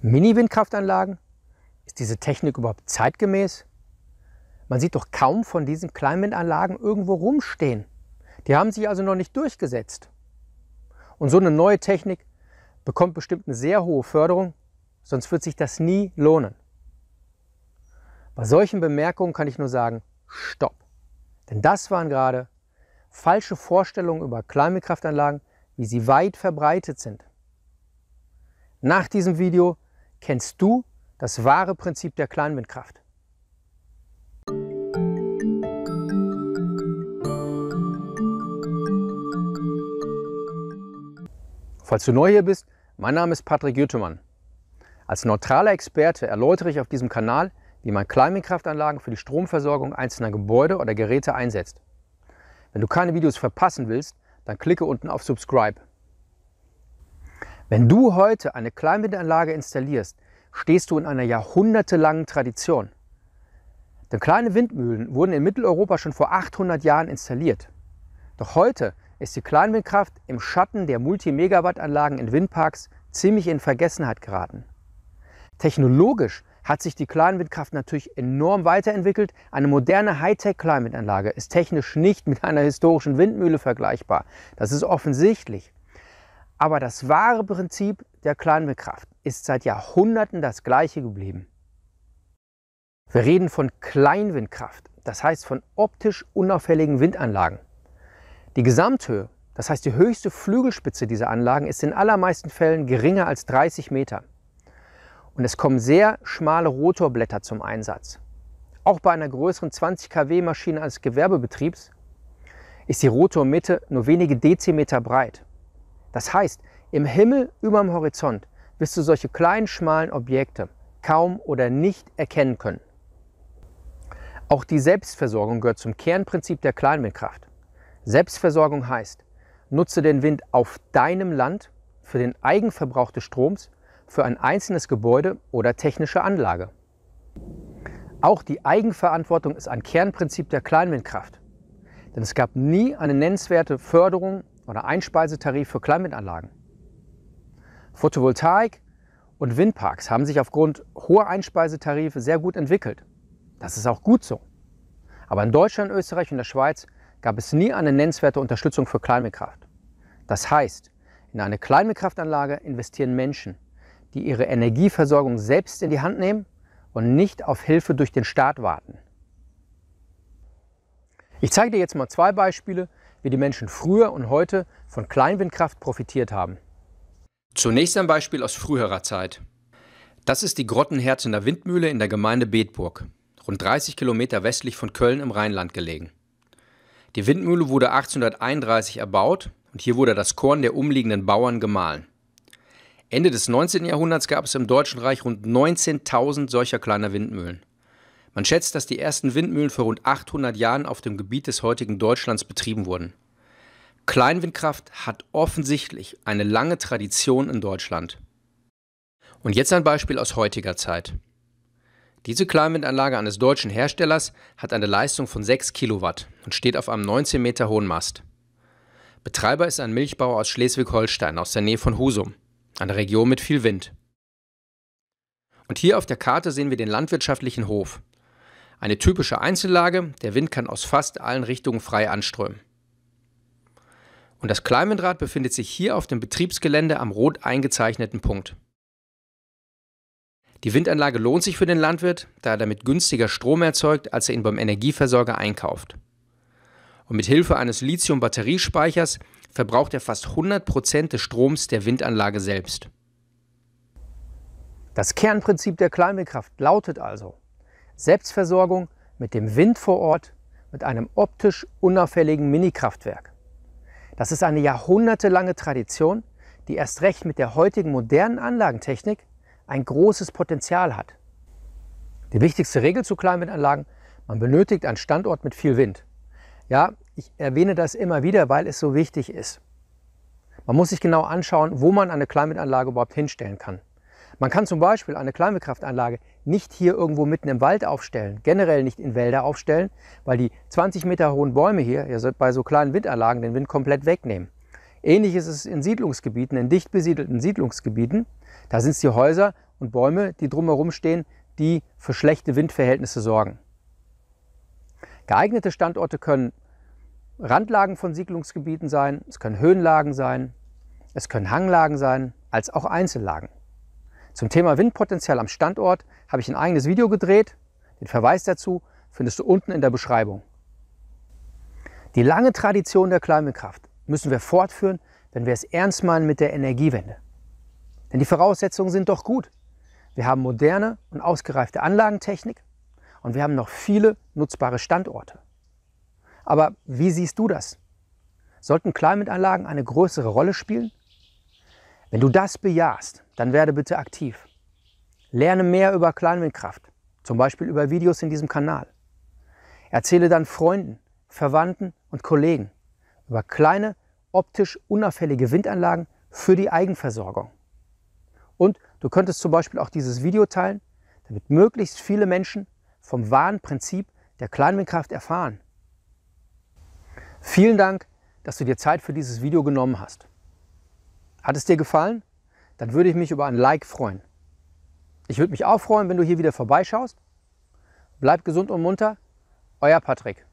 Mini-Windkraftanlagen? Ist diese Technik überhaupt zeitgemäß? Man sieht doch kaum von diesen Kleinwindanlagen irgendwo rumstehen. Die haben sich also noch nicht durchgesetzt. Und so eine neue Technik bekommt bestimmt eine sehr hohe Förderung, sonst wird sich das nie lohnen. Bei solchen Bemerkungen kann ich nur sagen, stopp. Denn das waren gerade falsche Vorstellungen über Kleinwindkraftanlagen, wie sie weit verbreitet sind. Nach diesem Video kennst du das wahre Prinzip der Kleinwindkraft. Falls du neu hier bist, mein Name ist Patrick Jüttemann. Als neutraler Experte erläutere ich auf diesem Kanal, wie man Kleinwindkraftanlagen für die Stromversorgung einzelner Gebäude oder Geräte einsetzt. Wenn du keine Videos verpassen willst, dann klicke unten auf Subscribe. Wenn du heute eine Kleinwindanlage installierst, stehst du in einer jahrhundertelangen Tradition. Denn kleine Windmühlen wurden in Mitteleuropa schon vor 800 Jahren installiert. Doch heute ist die Kleinwindkraft im Schatten der Multimegawattanlagen in Windparks ziemlich in Vergessenheit geraten. Technologisch hat sich die Kleinwindkraft natürlich enorm weiterentwickelt. Eine moderne Hightech-Kleinwindanlage ist technisch nicht mit einer historischen Windmühle vergleichbar. Das ist offensichtlich. Aber das wahre Prinzip der Kleinwirtschaft ist seit Jahrhunderten das gleiche geblieben. Wir reden von Kleinwindkraft, das heißt von optisch unauffälligen Windanlagen. Die Gesamthöhe, das heißt die höchste Flügelspitze dieser Anlagen, ist in allermeisten Fällen geringer als 30 Meter. Und es kommen sehr schmale Rotorblätter zum Einsatz. Auch bei einer größeren 20 kW Maschine als Gewerbebetriebs ist die Rotormitte nur wenige Dezimeter breit. Das heißt, im Himmel über dem Horizont wirst du solche kleinen, schmalen Objekte kaum oder nicht erkennen können. Auch die Selbstversorgung gehört zum Kernprinzip der Kleinwindkraft. Selbstversorgung heißt, nutze den Wind auf deinem Land für den Eigenverbrauch des Stroms für ein einzelnes Gebäude oder technische Anlage. Auch die Eigenverantwortung ist ein Kernprinzip der Kleinwindkraft. Denn es gab nie eine nennenswerte Förderung oder Einspeisetarif für Kleinwindanlagen. Photovoltaik und Windparks haben sich aufgrund hoher Einspeisetarife sehr gut entwickelt. Das ist auch gut so. Aber in Deutschland, Österreich und der Schweiz gab es nie eine nennenswerte Unterstützung für Kleinwindkraft. Das heißt, in eine Kleinwindkraftanlage investieren Menschen, die ihre Energieversorgung selbst in die Hand nehmen und nicht auf Hilfe durch den Staat warten. Ich zeige dir jetzt mal zwei Beispiele, wie die Menschen früher und heute von Kleinwindkraft profitiert haben. Zunächst ein Beispiel aus früherer Zeit. Das ist die Grottenherzener Windmühle in der Gemeinde Bedburg, rund 30 Kilometer westlich von Köln im Rheinland gelegen. Die Windmühle wurde 1831 erbaut und hier wurde das Korn der umliegenden Bauern gemahlen. Ende des 19. Jahrhunderts gab es im Deutschen Reich rund 19.000 solcher kleiner Windmühlen. Man schätzt, dass die ersten Windmühlen vor rund 800 Jahren auf dem Gebiet des heutigen Deutschlands betrieben wurden. Kleinwindkraft hat offensichtlich eine lange Tradition in Deutschland. Und jetzt ein Beispiel aus heutiger Zeit. Diese Kleinwindanlage eines deutschen Herstellers hat eine Leistung von 6 Kilowatt und steht auf einem 19 Meter hohen Mast. Betreiber ist ein Milchbauer aus Schleswig-Holstein aus der Nähe von Husum, einer Region mit viel Wind. Und hier auf der Karte sehen wir den landwirtschaftlichen Hof, eine typische Einzellage, der Wind kann aus fast allen Richtungen frei anströmen. Und das Kleinwindrad befindet sich hier auf dem Betriebsgelände am rot eingezeichneten Punkt. Die Windanlage lohnt sich für den Landwirt, da er damit günstiger Strom erzeugt, als er ihn beim Energieversorger einkauft. Und mit Hilfe eines Lithium-Batteriespeichers verbraucht er fast 100% Prozent des Stroms der Windanlage selbst. Das Kernprinzip der Kleinwindkraft lautet also, Selbstversorgung mit dem Wind vor Ort, mit einem optisch unauffälligen Minikraftwerk. Das ist eine jahrhundertelange Tradition, die erst recht mit der heutigen modernen Anlagentechnik ein großes Potenzial hat. Die wichtigste Regel zu Kleinwindanlagen, man benötigt einen Standort mit viel Wind. Ja, ich erwähne das immer wieder, weil es so wichtig ist. Man muss sich genau anschauen, wo man eine Kleinwindanlage überhaupt hinstellen kann. Man kann zum Beispiel eine Kleinwirkraftanlage nicht hier irgendwo mitten im Wald aufstellen, generell nicht in Wälder aufstellen, weil die 20 Meter hohen Bäume hier ja, bei so kleinen Windanlagen den Wind komplett wegnehmen. Ähnlich ist es in Siedlungsgebieten, in dicht besiedelten Siedlungsgebieten. Da sind es die Häuser und Bäume, die drumherum stehen, die für schlechte Windverhältnisse sorgen. Geeignete Standorte können Randlagen von Siedlungsgebieten sein, es können Höhenlagen sein, es können Hanglagen sein, als auch Einzellagen. Zum Thema Windpotenzial am Standort habe ich ein eigenes Video gedreht. Den Verweis dazu findest du unten in der Beschreibung. Die lange Tradition der Klimakraft müssen wir fortführen, wenn wir es ernst meinen mit der Energiewende. Denn die Voraussetzungen sind doch gut. Wir haben moderne und ausgereifte Anlagentechnik und wir haben noch viele nutzbare Standorte. Aber wie siehst du das? Sollten Climate-Anlagen eine größere Rolle spielen? Wenn du das bejahst, dann werde bitte aktiv. Lerne mehr über Kleinwindkraft, zum Beispiel über Videos in diesem Kanal. Erzähle dann Freunden, Verwandten und Kollegen über kleine, optisch unauffällige Windanlagen für die Eigenversorgung. Und du könntest zum Beispiel auch dieses Video teilen, damit möglichst viele Menschen vom wahren Prinzip der Kleinwindkraft erfahren. Vielen Dank, dass du dir Zeit für dieses Video genommen hast. Hat es dir gefallen? Dann würde ich mich über ein Like freuen. Ich würde mich auch freuen, wenn du hier wieder vorbeischaust. Bleib gesund und munter. Euer Patrick.